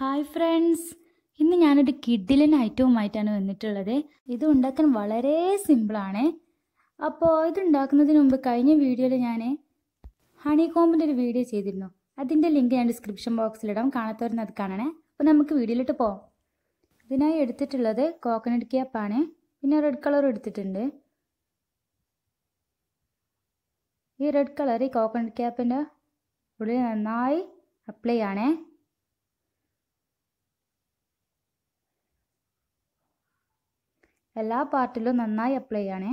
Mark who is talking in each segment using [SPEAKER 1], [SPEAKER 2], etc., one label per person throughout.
[SPEAKER 1] Hi friends ഇന്ന് ഞാനൊരു കിഡിലിന് ഐറ്റവുമായിട്ടാണ് വന്നിട്ടുള്ളത് ഇത് ഉണ്ടാക്കാൻ വളരെ സിമ്പിളാണ് അപ്പോൾ ഇതുണ്ടാക്കുന്നതിന് മുമ്പ് കഴിഞ്ഞ വീഡിയോയിൽ ഞാൻ ഹണി കോമ്പിൻ്റെ ഒരു വീഡിയോ ചെയ്തിരുന്നു അതിൻ്റെ ലിങ്ക് ഞാൻ ഡിസ്ക്രിപ്ഷൻ ബോക്സിലിടാം കാണാത്തവരെന്ന് അത് കാണണേ അപ്പോൾ നമുക്ക് വീഡിയോയിലിട്ട് പോവാം ഇതിനായി എടുത്തിട്ടുള്ളത് കോക്കനട്ട് ക്യാപ്പാണ് പിന്നെ റെഡ് കളർ എടുത്തിട്ടുണ്ട് ഈ റെഡ് കളർ ഈ കോക്കനട്ട് ക്യാപ്പിൻ്റെ ഉള്ളിൽ നന്നായി അപ്ലൈ ആണേ എല്ലാ പാർട്ടിലും നന്നായി അപ്ലൈ ചെയ്യണേ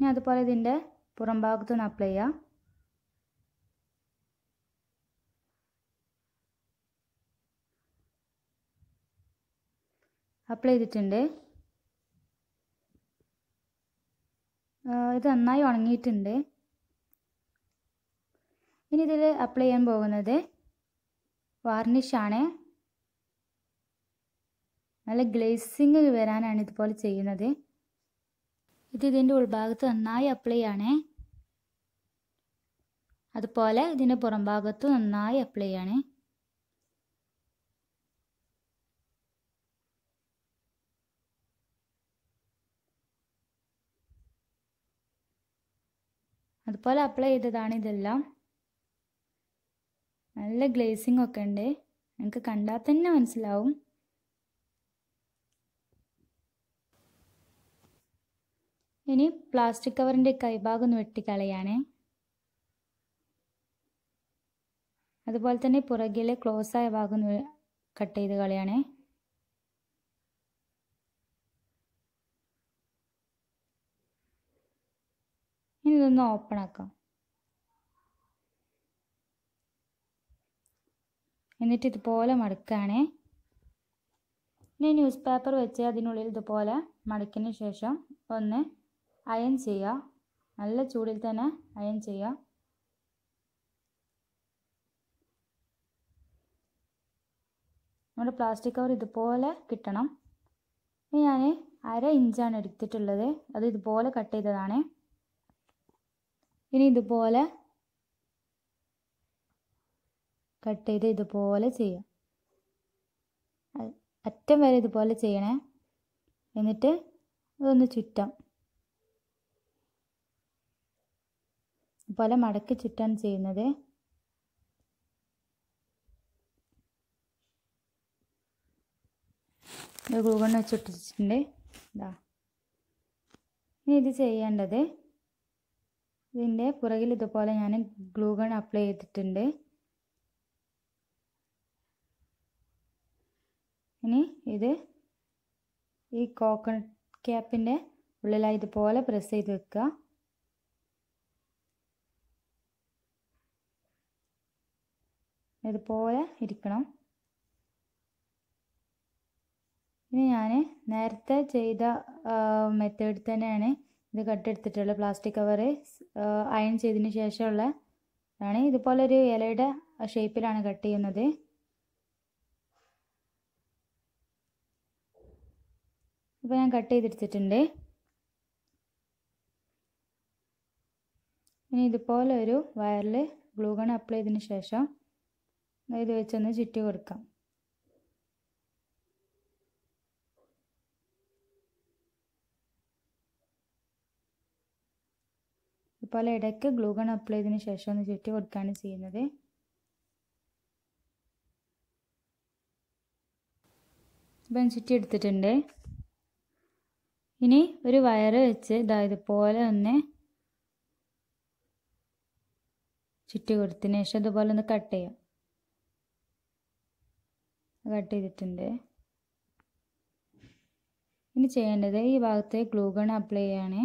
[SPEAKER 1] ഇനി അതുപോലെ ഇതിൻ്റെ പുറം ഭാഗത്തു നിന്ന് അപ്ലൈ ചെയ്യാം അപ്ലൈ ചെയ്തിട്ടുണ്ട് ഇത് നന്നായി ഉണങ്ങിയിട്ടുണ്ട് ഇനി ഇതിൽ അപ്ലൈ ചെയ്യാൻ പോകുന്നത് വാർണിഷാണ് നല്ല ഗ്ലേസിങ് വരാനാണ് ഇതുപോലെ ചെയ്യുന്നത് ഇത് ഇതിൻ്റെ ഉൾഭാഗത്ത് നന്നായി അപ്ലൈ ആണേ അതുപോലെ ഇതിൻ്റെ പുറംഭാഗത്ത് നന്നായി അപ്ലൈ ആണ് അതുപോലെ അപ്ലൈ ചെയ്തതാണ് ഇതെല്ലാം നല്ല ഗ്ലേസിംഗ് ഒക്കെ ഉണ്ട് നിങ്ങൾക്ക് കണ്ടാൽ തന്നെ മനസ്സിലാവും ഇനി പ്ലാസ്റ്റിക് കവറിൻ്റെ കൈഭാഗം ഒന്ന് വെട്ടിക്കളയാണ് അതുപോലെ തന്നെ പുറകിലെ ക്ലോസായ ഭാഗം ഒന്ന് കട്ട് ചെയ്ത് കളയാണ് ഇനി ഇതൊന്ന് ഓപ്പൺ ആക്കാം എന്നിട്ട് ഇതുപോലെ മടക്കുകയാണേ ഇനി ന്യൂസ് പേപ്പർ വെച്ച് അതിനുള്ളിൽ ഇതുപോലെ മടക്കിന് ശേഷം ഒന്ന് അയൺ ചെയ്യുക നല്ല ചൂടിൽ തന്നെ അയൺ ചെയ്യുക നമ്മുടെ പ്ലാസ്റ്റിക് കവർ ഇതുപോലെ കിട്ടണം ഇനി ഞാൻ അര ഇഞ്ചാണ് എടുത്തിട്ടുള്ളത് അത് ഇതുപോലെ കട്ട് ചെയ്തതാണ് ഇനി ഇതുപോലെ കട്ട് ചെയ്ത് ഇതുപോലെ ചെയ്യുക അറ്റം വരെ ഇതുപോലെ ചെയ്യണേ എന്നിട്ട് അതൊന്ന് ചുറ്റാം പോലെ മടക്കി ചുറ്റാൻ ചെയ്യുന്നത് ഗൂഗിളിനെ ഗൂഗിളിൽ ഇതാ ഇനി ഇത് ചെയ്യേണ്ടത് ഇതിൻ്റെ പുറകിൽ ഇതുപോലെ ഞാൻ ഗ്ലൂഗൺ അപ്ലൈ ചെയ്തിട്ടുണ്ട് ഇനി ഇത് ഈ കോക്കനട്ട് ക്യാപ്പിൻ്റെ ഉള്ളിലായി ഇതുപോലെ പ്രസ് ചെയ്ത് വെക്കുക ഇതുപോലെ ഇരിക്കണം ഇനി ഞാൻ നേരത്തെ ചെയ്ത മെത്തേഡ് തന്നെയാണ് ഇത് കട്ടെടുത്തിട്ടുള്ളത് പ്ലാസ്റ്റിക് കവർ അയൺ ചെയ്തതിന് ശേഷമുള്ള ആണ് ഇതുപോലെ ഒരു ഇലയുടെ ഷേപ്പിലാണ് കട്ട് ചെയ്യുന്നത് ഇപ്പോൾ ഞാൻ കട്ട് ചെയ്തെടുത്തിട്ടുണ്ട് ഇനി ഇതുപോലെ ഒരു വയറിൽ ഗ്ലൂഗൺ അപ്ലൈ ചെയ്തതിന് ശേഷം ഇത് വെച്ചൊന്ന് ചുറ്റി കൊടുക്കാം ഇതുപോലെ ഇടയ്ക്ക് ഗ്ലൂഗൺ അപ്ലൈ ചെയ്തതിന് ശേഷം ഒന്ന് ചുറ്റി കൊടുക്കുകയാണ് ചെയ്യുന്നത് ഇപ്പം ചുറ്റി എടുത്തിട്ടുണ്ട് ഇനി ഒരു വയറ് വെച്ച് ഇതാ ഇതുപോലെ ഒന്ന് ചുറ്റി കൊടുത്തതിന് ശേഷം ഇതുപോലെ ഒന്ന് കട്ട് ചെയ്യാം കട്ട് ചെയ്തിട്ടുണ്ട് ഇനി ചെയ്യേണ്ടത് ഈ ഭാഗത്ത് ഗ്ലൂഗൺ അപ്ലൈ ചെയ്യാണ്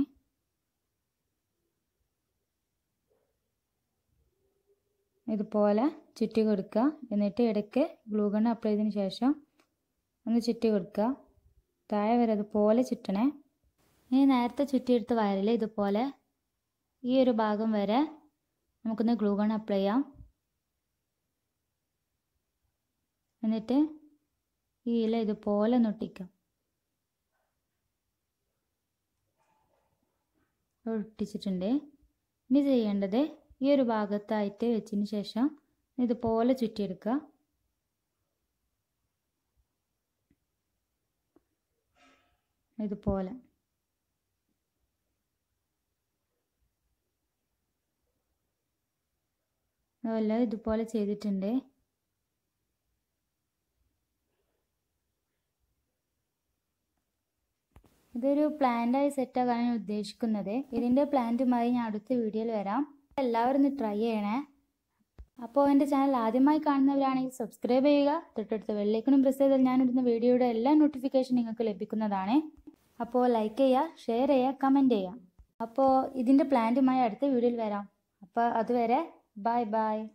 [SPEAKER 1] ഇതുപോലെ ചുറ്റി കൊടുക്കുക എന്നിട്ട് ഇടയ്ക്ക് ഗ്ലൂഗൺ അപ്ലൈ ചെയ്തതിന് ശേഷം ഒന്ന് ചുറ്റി കൊടുക്കുക താഴെ വരെ അതുപോലെ ചുറ്റണേ ഇനി നേരത്തെ ചുറ്റിയെടുത്ത് വയറിൽ ഇതുപോലെ ഈ ഒരു ഭാഗം വരെ നമുക്കൊന്ന് ഗ്ലൂഗൺ അപ്ലൈ ചെയ്യാം എന്നിട്ട് ഈ ഇല ഇതുപോലെ ഒന്നൊട്ടിക്കാം ഒട്ടിച്ചിട്ടുണ്ട് ഇനി ചെയ്യേണ്ടത് ഈ ഒരു ഭാഗത്തായിട്ട് വെച്ചതിന് ശേഷം ഇതുപോലെ ചുറ്റിയെടുക്കുക ഇതുപോലെ അതുപോലെ ഇതുപോലെ ചെയ്തിട്ടുണ്ട് ഇതൊരു പ്ലാന്റായി സെറ്റാക്കാൻ ഞാൻ ഉദ്ദേശിക്കുന്നത് ഇതിൻ്റെ പ്ലാന്റുമായി ഞാൻ അടുത്ത വീഡിയോയിൽ വരാം എല്ലാവരും ഒന്ന് ട്രൈ ചെയ്യണേ അപ്പോൾ എൻ്റെ ചാനൽ ആദ്യമായി കാണുന്നവരാണെങ്കിൽ സബ്സ്ക്രൈബ് ചെയ്യുക തൊട്ടടുത്ത വെള്ളേക്കണും പ്രസ് ചെയ്താൽ ഞാനിടുന്ന വീഡിയോയുടെ എല്ലാ നോട്ടിഫിക്കേഷൻ നിങ്ങൾക്ക് ലഭിക്കുന്നതാണ് അപ്പോൾ ലൈക്ക് ചെയ്യുക ഷെയർ ചെയ്യുക കമൻറ്റ് ചെയ്യുക അപ്പോൾ ഇതിൻ്റെ പ്ലാന്റുമായി അടുത്ത വീഡിയോയിൽ വരാം അപ്പോൾ അതുവരെ Bye bye.